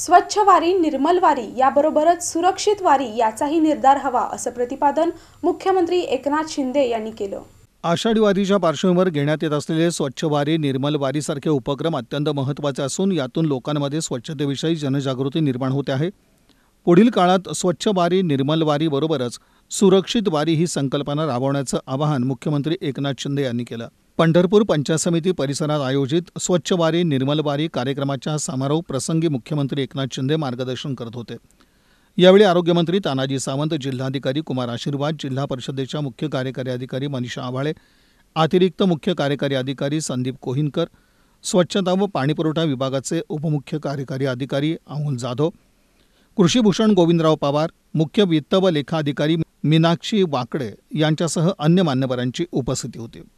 स्वच्छ वारी निर्मल वारी याबरोबरच सुरक्षित वारी याचाही निर्धार हवा असं प्रतिपादन मुख्यमंत्री एकनाथ शिंदे यांनी केलं आषाढी वारीच्या पार्श्वभूमीवर घेण्यात येत असलेले स्वच्छ वारी निर्मल वारीसारखे उपक्रम अत्यंत महत्त्वाचे असून यातून लोकांमध्ये स्वच्छतेविषयी जनजागृती निर्माण होते आहे पुढील काळात स्वच्छ वारी निर्मल वारी बरोबरच सुरक्षित वारी ही संकल्पना राबवण्याचं आवाहन मुख्यमंत्री एकनाथ शिंदे यांनी केलं पंढरपूर पंचायत समिती परिसरात आयोजित स्वच्छ वारी निर्मल वारी कार्यक्रमाच्या समारोप प्रसंगी मुख्यमंत्री एकनाथ शिंदे मार्गदर्शन करत होते यावेळी आरोग्यमंत्री तानाजी सावंत जिल्हाधिकारी कुमार आशीर्वाद जिल्हा परिषदेच्या मुख्य कार्यकारी अधिकारी मनीषा आभाळे अतिरिक्त मुख्य कार्यकारी अधिकारी संदीप कोहिनकर स्वच्छता व पाणीपुरवठा विभागाचे उपमुख्य कार्यकारी अधिकारी अमोल जाधव कृषीभूषण गोविंदराव पवार मुख्य वित्त व लेखा अधिकारी मीनाक्षी वाकडे यांच्यासह अन्य मान्यवरांची उपस्थिती होती